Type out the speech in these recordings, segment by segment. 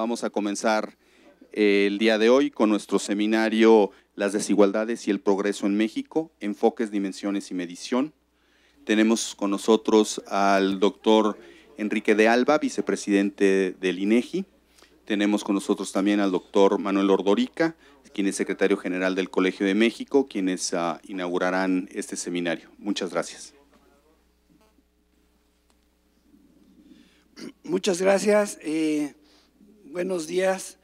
Vamos a comenzar eh, el día de hoy con nuestro seminario Las desigualdades y el progreso en México, enfoques, dimensiones y medición. Tenemos con nosotros al doctor Enrique de Alba, vicepresidente del INEGI. Tenemos con nosotros también al doctor Manuel Ordorica, quien es secretario general del Colegio de México, quienes ah, inaugurarán este seminario. Muchas gracias. Muchas gracias. Eh, Buenos días.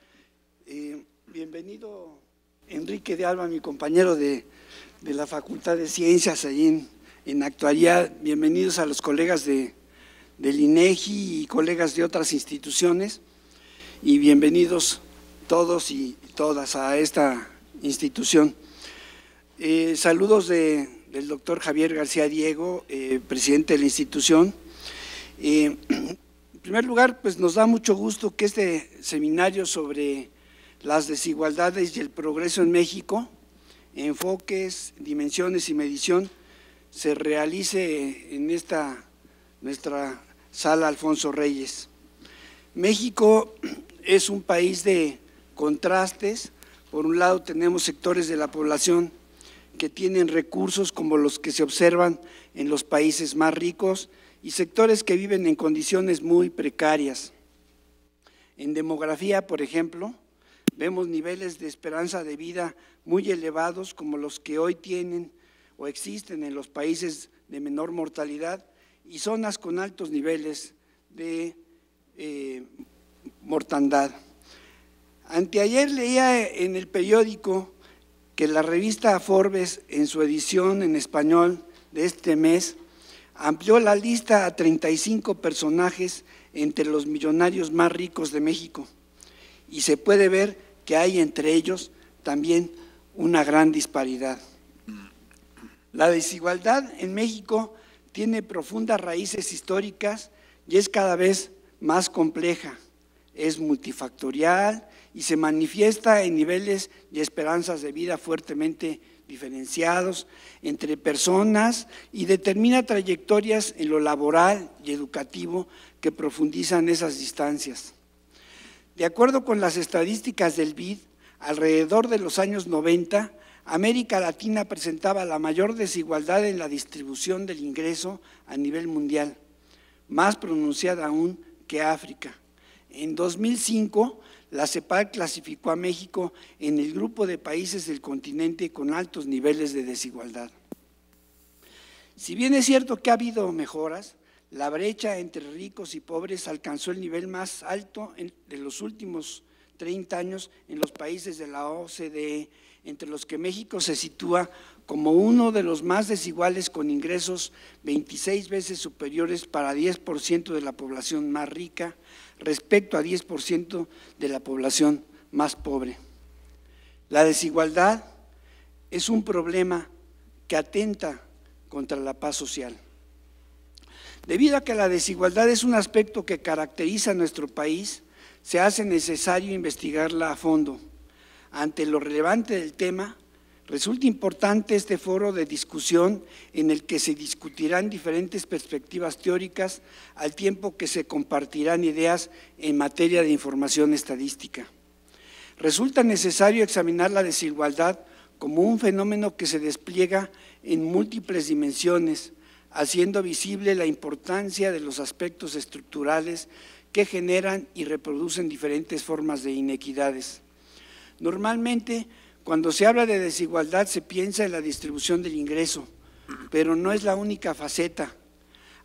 Eh, bienvenido Enrique de Alba, mi compañero de, la Facultad de Ciencias allí en, actualidad. Bienvenidos a los colegas de, del INEGI y colegas de otras instituciones. Y bienvenidos todos y todas a esta institución. Eh, saludos de, del doctor Javier García Diego, eh, presidente de la institución. En primer lugar, pues nos da mucho gusto que este seminario sobre las desigualdades y el progreso en México, enfoques, dimensiones y medición, se realice en esta nuestra sala Alfonso Reyes. México es un país de contrastes. Por un lado tenemos sectores de la población que tienen recursos como los que se observan en los países más ricos, y sectores que viven en condiciones muy precarias. En demografía, por ejemplo, vemos niveles de esperanza de vida muy elevados como los que hoy tienen o existen en los países de menor mortalidad y zonas con altos niveles de eh, mortandad. Anteayer leía en el periódico que la revista Forbes, en su edición en español de este mes, amplió la lista a 35 personajes entre los millonarios más ricos de México y se puede ver que hay entre ellos también una gran disparidad. La desigualdad en México tiene profundas raíces históricas y es cada vez más compleja, es multifactorial y se manifiesta en niveles y esperanzas de vida fuertemente diferenciados entre personas y determina trayectorias en lo laboral y educativo que profundizan esas distancias. De acuerdo con las estadísticas del BID, alrededor de los años 90, América Latina presentaba la mayor desigualdad en la distribución del ingreso a nivel mundial, más pronunciada aún que África en 2005, la CEPAL clasificó a México en el grupo de países del continente con altos niveles de desigualdad. Si bien es cierto que ha habido mejoras, la brecha entre ricos y pobres alcanzó el nivel más alto de los últimos 30 años en los países de la OCDE, entre los que México se sitúa como uno de los más desiguales con ingresos 26 veces superiores para 10% de la población más rica respecto a 10% de la población más pobre. La desigualdad es un problema que atenta contra la paz social. Debido a que la desigualdad es un aspecto que caracteriza a nuestro país, se hace necesario investigarla a fondo. Ante lo relevante del tema, resulta importante este foro de discusión en el que se discutirán diferentes perspectivas teóricas al tiempo que se compartirán ideas en materia de información estadística. Resulta necesario examinar la desigualdad como un fenómeno que se despliega en múltiples dimensiones, haciendo visible la importancia de los aspectos estructurales que generan y reproducen diferentes formas de inequidades. Normalmente, cuando se habla de desigualdad se piensa en la distribución del ingreso, pero no es la única faceta.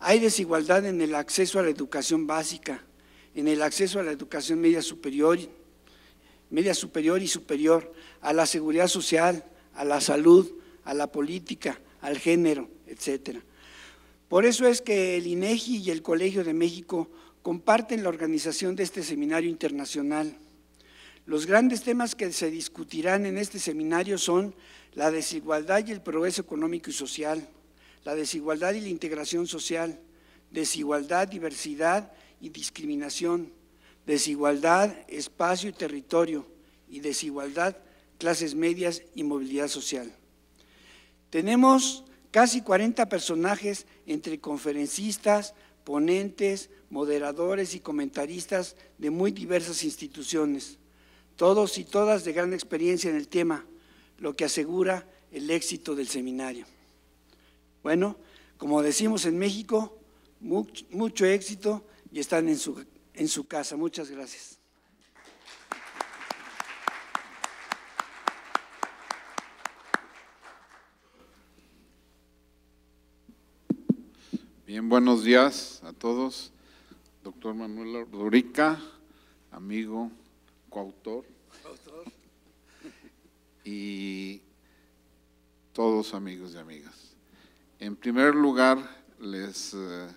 Hay desigualdad en el acceso a la educación básica, en el acceso a la educación media superior, media superior y superior, a la seguridad social, a la salud, a la política, al género, etcétera. Por eso es que el INEGI y el Colegio de México comparten la organización de este seminario internacional. Los grandes temas que se discutirán en este seminario son la desigualdad y el progreso económico y social, la desigualdad y la integración social, desigualdad, diversidad y discriminación, desigualdad, espacio y territorio, y desigualdad, clases medias y movilidad social. Tenemos casi 40 personajes entre conferencistas, ponentes, moderadores y comentaristas de muy diversas instituciones, todos y todas de gran experiencia en el tema, lo que asegura el éxito del seminario. Bueno, como decimos en México, mucho, éxito y están en su casa. Muchas gracias. Bien, buenos días a todos. Doctor Manuel Rurica, amigo, coautor. Y todos amigos y amigas. En primer lugar, les eh,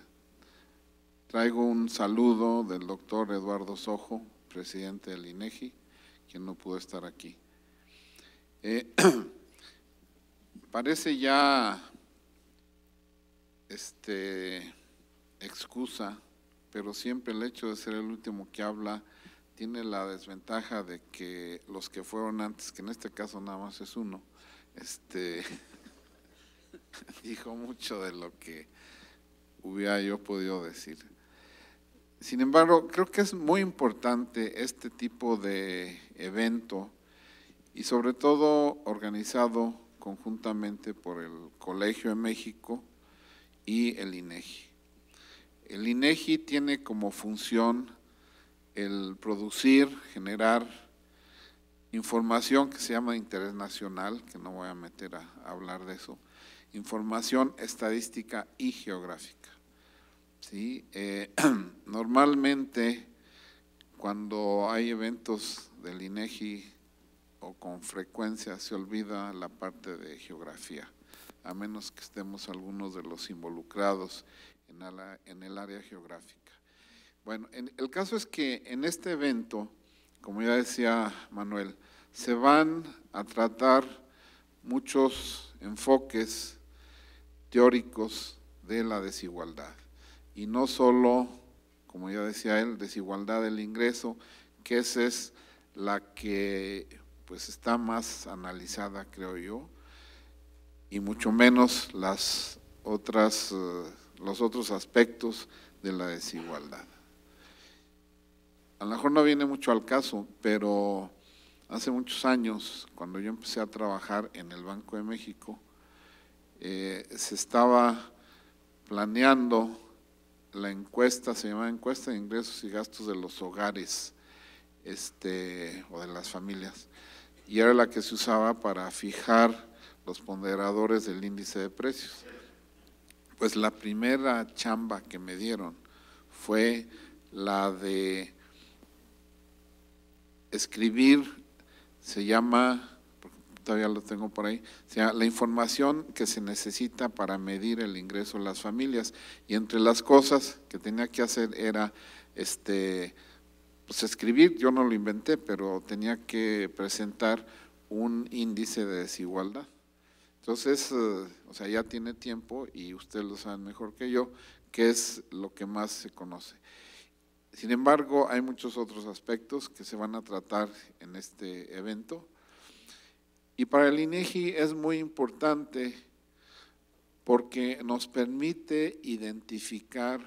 traigo un saludo del doctor Eduardo Sojo, presidente del INEGI, e quien no pudo estar aquí. Eh, parece ya este, excusa, pero siempre el hecho de ser el último que habla tiene la desventaja de que los que fueron antes, que en este caso nada más es uno, este, dijo mucho de lo que hubiera yo podido decir. Sin embargo, creo que es muy importante este tipo de evento y sobre todo organizado conjuntamente por el Colegio de México, y el INEGI. E el INEGI e tiene como función el producir, generar información que se llama de interés nacional, que no voy a meter a, hablar de eso, información estadística y geográfica. ¿sí? Eh, normalmente, cuando hay eventos del INEGI e o con frecuencia se olvida la parte de geografía a menos que estemos algunos de los involucrados en, el área geográfica. Bueno, el caso es que en este evento, como ya decía Manuel, se van a tratar muchos enfoques teóricos de la desigualdad. Y no solo, como ya decía él, desigualdad del ingreso, que esa es la que pues está más analizada, creo yo, y mucho menos las otras, eh, los otros aspectos de la desigualdad. A lo mejor no viene mucho al caso, pero hace muchos años, cuando yo empecé a trabajar en el Banco de México, eh, se estaba planeando la encuesta, se llamaba encuesta de ingresos y gastos de los hogares este, o de las familias, y era la que se usaba para fijar los ponderadores del índice de precios. Pues la primera chamba que me dieron fue la de escribir, se llama, todavía lo tengo por ahí, la información que se necesita para medir el ingreso de las familias. Y entre las cosas que tenía que hacer era este, pues escribir, yo no lo inventé, pero tenía que presentar un índice de desigualdad. Entonces, eh, o sea, ya tiene tiempo y ustedes lo saben mejor que yo, que es lo que más se conoce. Sin embargo, hay muchos otros aspectos que se van a tratar en este evento. Y para el INEGI e es muy importante porque nos permite identificar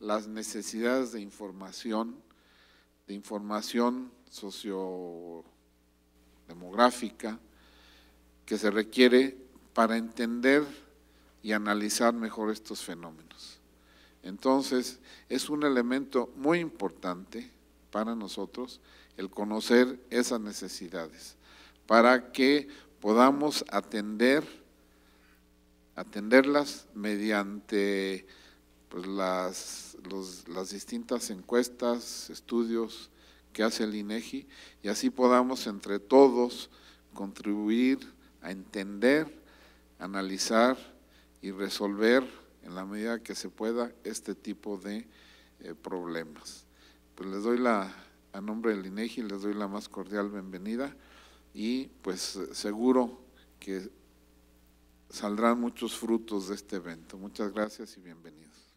las necesidades de información, de información sociodemográfica, que se requiere para entender y analizar mejor estos fenómenos. Entonces, es un elemento muy importante para nosotros el conocer esas necesidades, para que podamos atender, atenderlas mediante pues, las, las distintas encuestas, estudios que hace el INEGI, e y así podamos entre todos contribuir a entender, analizar y resolver en la medida que se pueda este tipo de eh, problemas. Pues les doy la, a nombre del INEGI, les doy la más cordial bienvenida y pues seguro que saldrán muchos frutos de este evento. Muchas gracias y bienvenidos.